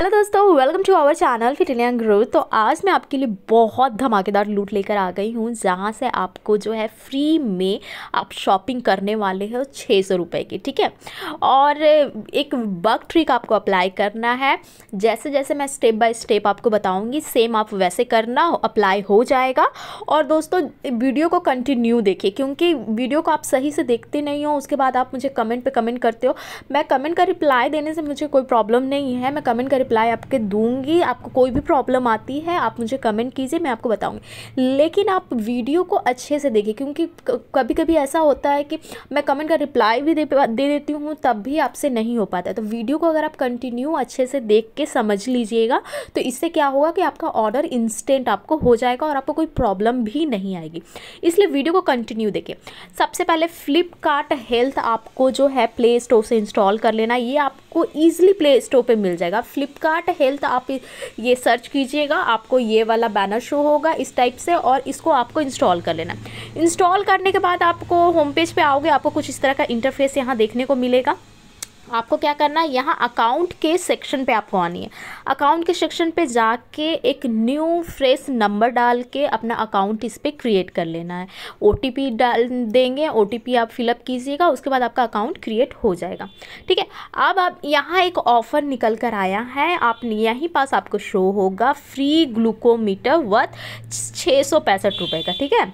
hello दोस्तों welcome to our channel Fit India Grow तो आज मैं आपके लिए बहुत धमाकेदार लूट लेकर आ गई हूँ जहाँ से आपको जो है फ्री में आप शॉपिंग करने वाले हो छः सौ रुपये की ठीक है और एक बग ट्रिक आपको अप्लाई करना है जैसे जैसे मैं स्टेप बाय स्टेप आपको बताऊँगी सेम आप वैसे करना अप्लाई हो जाएगा और दोस्तों वीडियो को कंटिन्यू देखिए क्योंकि वीडियो को आप सही से देखते नहीं हो उसके बाद आप मुझे कमेंट पर कमेंट करते हो मैं कमेंट का रिप्लाई देने से मुझे कोई प्रॉब्लम नहीं है मैं कमेंट रिप्लाई आपके दूंगी आपको कोई भी प्रॉब्लम आती है आप मुझे कमेंट कीजिए मैं आपको बताऊंगी लेकिन आप वीडियो को अच्छे से देखिए क्योंकि कभी कभी ऐसा होता है कि मैं कमेंट का रिप्लाई भी दे, दे देती हूँ तब भी आपसे नहीं हो पाता तो वीडियो को अगर आप कंटिन्यू अच्छे से देख के समझ लीजिएगा तो इससे क्या होगा कि आपका ऑर्डर इंस्टेंट आपको हो जाएगा और आपको कोई प्रॉब्लम भी नहीं आएगी इसलिए वीडियो को कंटिन्यू देखिए सबसे पहले फ्लिपकार्ट हेल्थ आपको जो है प्ले स्टोर से इंस्टॉल कर लेना ये आपको ईजिली प्ले स्टोर पर मिल जाएगा फ्लिप फ्लिपकार्ट हेल्थ आप ये सर्च कीजिएगा आपको ये वाला बैनर शो होगा इस टाइप से और इसको आपको इंस्टॉल कर लेना इंस्टॉल करने के बाद आपको होम पेज पर पे आओगे आपको कुछ इस तरह का इंटरफेस यहाँ देखने को मिलेगा आपको क्या करना है यहाँ अकाउंट के सेक्शन पे आपको आनी है अकाउंट के सेक्शन पे जाके एक न्यू फ्रेश नंबर डाल के अपना अकाउंट इस पर क्रिएट कर लेना है ओ डाल देंगे ओ आप फिलअप कीजिएगा उसके बाद आपका अकाउंट क्रिएट हो जाएगा ठीक है अब आप यहाँ एक ऑफ़र निकल कर आया है आप यहीं पास आपको शो होगा फ्री ग्लूकोमीटर वर्थ छः सौ पैंसठ रुपये का ठीक है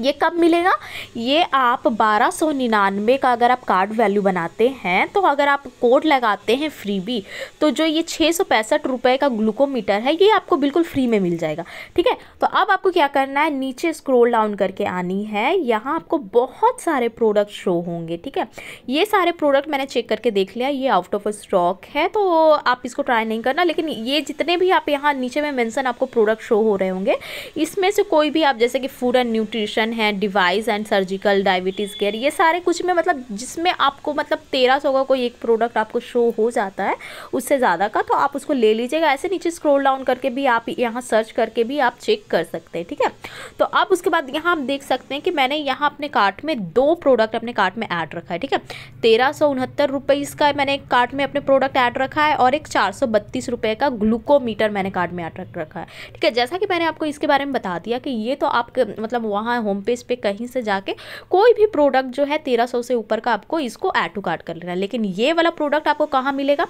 ये कब मिलेगा ये आप बारह सौ निन्यानवे का अगर आप कार्ड वैल्यू बनाते हैं तो अगर आप कोड लगाते हैं फ्री भी तो जो ये छः सौ पैंसठ रुपये का ग्लूकोमीटर है ये आपको बिल्कुल फ्री में मिल जाएगा ठीक है तो अब आपको क्या करना है नीचे स्क्रोल डाउन करके आनी है यहाँ आपको बहुत सारे प्रोडक्ट शो होंगे ठीक है ये सारे प्रोडक्ट मैंने चेक करके देख लिया ये आउट ऑफ स्टॉक है तो आप इसको ट्राई नहीं करना लेकिन ये जितने भी आप यहाँ नीचे में मैंसन आपको प्रोडक्ट शो हो रहे होंगे इसमें से कोई भी आप जैसे कि फूड एंड न्यूट्रिशन ऑपरेशन है device and surgical diabetes care ये सारे कुछ में मतलब जिसमें आपको मतलब तेरह सौ का कोई एक प्रोडक्ट आपको शो हो जाता है उससे ज़्यादा का तो आप उसको ले लीजिएगा ऐसे नीचे स्क्रोल डाउन करके भी आप यहाँ सर्च करके भी आप चेक कर सकते हैं ठीक है तो अब उसके बाद यहाँ आप देख सकते हैं कि मैंने यहाँ अपने कार्ट में दो प्रोडक्ट अपने कार्ट में ऐड रखा है ठीक है तेरह सौ उनहत्तर रुपये इसका मैंने कार्ट में अपने प्रोडक्ट ऐड रखा है और एक चार सौ बत्तीस रुपये का ग्लूकोमीटर मैंने कार्ट में ऐड रखा है ठीक है जैसा कि मैंने आपको इसके बारे में बता दिया कि ये तो आप मतलब वहाँ होम पेज पे कहीं से जाके कोई भी प्रोडक्ट जो है तेरह सौ से ऊपर का आपको इसको ऐड टू कार्ट कर लेना है लेकिन ये वाला प्रोडक्ट आपको कहाँ मिलेगा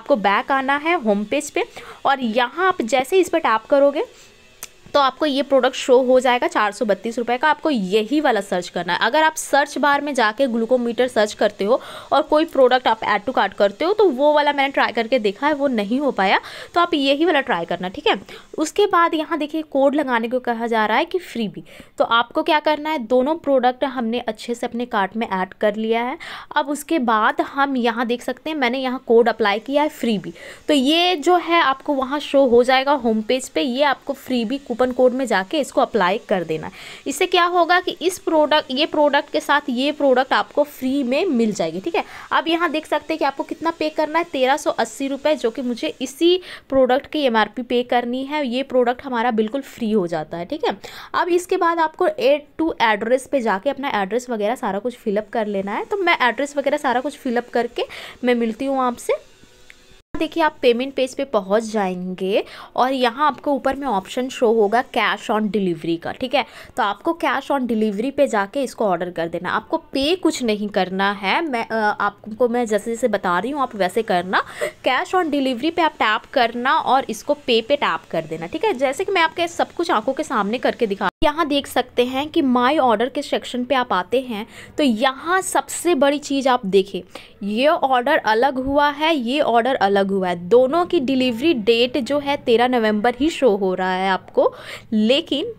आपको बैक आना है होम पेज पे और यहाँ आप जैसे इस पर टैप करोगे तो आपको ये प्रोडक्ट शो हो जाएगा चार सौ बत्तीस रुपये का आपको यही वाला सर्च करना है अगर आप सर्च बार में जाके ग्लूकोमीटर सर्च करते हो और कोई प्रोडक्ट आप ऐड टू कार्ट करते हो तो वो वाला मैंने ट्राई करके देखा है वो नहीं हो पाया तो आप यही वाला ट्राई करना ठीक है उसके बाद यहाँ देखिए कोड लगाने को कहा जा रहा है कि फ्री भी तो आपको क्या करना है दोनों प्रोडक्ट हमने अच्छे से अपने कार्ट में ऐड कर लिया है अब उसके बाद हम यहाँ देख सकते हैं मैंने यहाँ कोड अप्लाई किया है फ्री भी तो ये जो है आपको वहाँ शो हो जाएगा होम पेज पर ये आपको फ्री भी कूपन कूपन कोड में जाके इसको अप्लाई कर देना है इससे क्या होगा कि इस प्रोडक्ट ये प्रोडक्ट के साथ ये प्रोडक्ट आपको फ्री में मिल जाएगी ठीक है अब यहाँ देख सकते हैं कि आपको कितना पे करना है तेरह सौ अस्सी रुपये जो कि मुझे इसी प्रोडक्ट की एम पे करनी है ये प्रोडक्ट हमारा बिल्कुल फ्री हो जाता है ठीक है अब इसके बाद आपको ए टू एड्रेस पर जाके अपना एड्रेस वगैरह सारा कुछ फिलअप कर लेना है तो मैं एड्रेस वगैरह सारा कुछ फिलअप करके मैं मिलती हूँ आपसे देखिए आप पेमेंट पेज पे पहुंच जाएंगे और यहाँ आपको ऊपर में ऑप्शन शो होगा कैश ऑन डिलीवरी का ठीक है तो आपको कैश ऑन डिलीवरी पे जाके इसको ऑर्डर कर देना आपको पे कुछ नहीं करना है मैं आपको मैं जैसे जैसे बता रही हूँ आप वैसे करना कैश ऑन डिलीवरी पे आप टैप करना और इसको पे पे टैप कर देना ठीक है जैसे कि मैं आपके सब कुछ आंखों के सामने करके दिखा यहाँ देख सकते हैं कि माई ऑर्डर के सेक्शन पे आप आते हैं तो यहाँ सबसे बड़ी चीज़ आप देखें ये ऑर्डर अलग हुआ है ये ऑर्डर अलग हुआ है दोनों की डिलीवरी डेट जो है तेरह नवंबर ही शो हो रहा है आपको लेकिन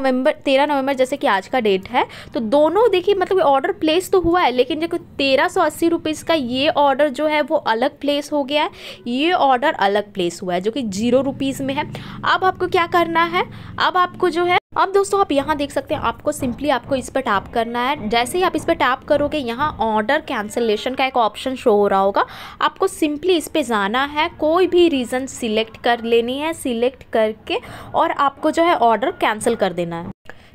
नवंबर तेरह नवंबर जैसे कि आज का डेट है तो दोनों देखिए मतलब ऑर्डर प्लेस तो हुआ है लेकिन देखो तेरह सौ अस्सी रुपीज़ का ये ऑर्डर जो है वो अलग प्लेस हो गया है ये ऑर्डर अलग प्लेस हुआ है जो कि जीरो रुपीज़ में है अब आपको क्या करना है अब आपको जो है अब दोस्तों आप यहाँ देख सकते हैं आपको सिंपली आपको इस पर टैप करना है जैसे ही आप इस पर टैप करोगे यहाँ ऑर्डर कैंसिलेशन का एक ऑप्शन शो हो रहा होगा आपको सिंपली इस पर जाना है कोई भी रीज़न सिलेक्ट कर लेनी है सिलेक्ट करके और आपको जो है ऑर्डर कैंसिल कर देना है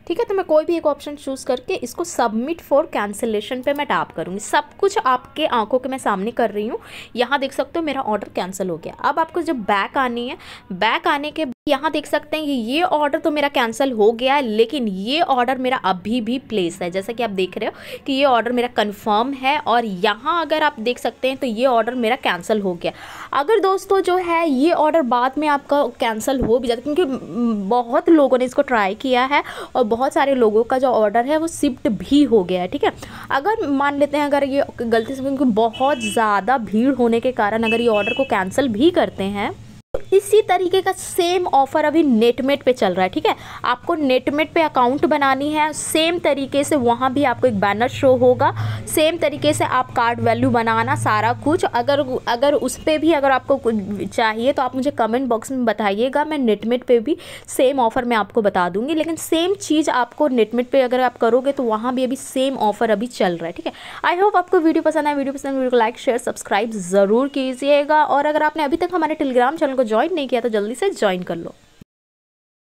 ठीक है तो मैं कोई भी एक ऑप्शन चूज़ करके इसको सबमिट फॉर कैंसिलेशन पे मैं टैप करूँगी सब कुछ आपके आंखों के मैं सामने कर रही हूँ यहाँ देख सकते हो मेरा ऑर्डर कैंसिल हो गया अब आपको जब बैक आनी है बैक आने के यहाँ देख सकते हैं कि ये ऑर्डर तो मेरा कैंसिल हो गया है लेकिन ये ऑर्डर मेरा अभी भी प्लेस है जैसा कि आप देख रहे हो कि ये ऑर्डर मेरा कन्फर्म है और यहाँ अगर आप देख सकते हैं तो ये ऑर्डर मेरा कैंसिल हो गया अगर दोस्तों जो है ये ऑर्डर बाद में आपका कैंसिल हो भी जाता क्योंकि बहुत लोगों ने इसको ट्राई किया है और बहुत सारे लोगों का जो ऑर्डर है वो शिफ्ट भी हो गया है ठीक है अगर मान लेते हैं अगर ये गलती से क्योंकि बहुत ज़्यादा भीड़ होने के कारण अगर ये ऑर्डर को कैंसिल भी करते हैं इसी तरीके का सेम ऑफ़र अभी नेटमेट पे चल रहा है ठीक है आपको नेटमेट पे अकाउंट बनानी है सेम तरीके से वहाँ भी आपको एक बैनर शो होगा सेम तरीके से आप कार्ड वैल्यू बनाना सारा कुछ अगर अगर उस पर भी अगर आपको कुछ चाहिए तो आप मुझे कमेंट बॉक्स में बताइएगा मैं नेटमेट पर भी सेम ऑफ़र मैं आपको बता दूँगी लेकिन सेम चीज़ आपको नेटमेट पर अगर आप करोगे तो वहाँ भी अभी सेम ऑफ़र अभी चल रहा है ठीक है आई होप आपको वीडियो पसंद आए वीडियो पसंद वीडियो को लाइक शेयर सब्सक्राइब ज़रूर कीजिएगा और अगर आपने अभी तक हमारे टेलीग्राम चैनल को ज्वाइन ज्वाइन नहीं किया तो जल्दी से ज्वाइन कर लो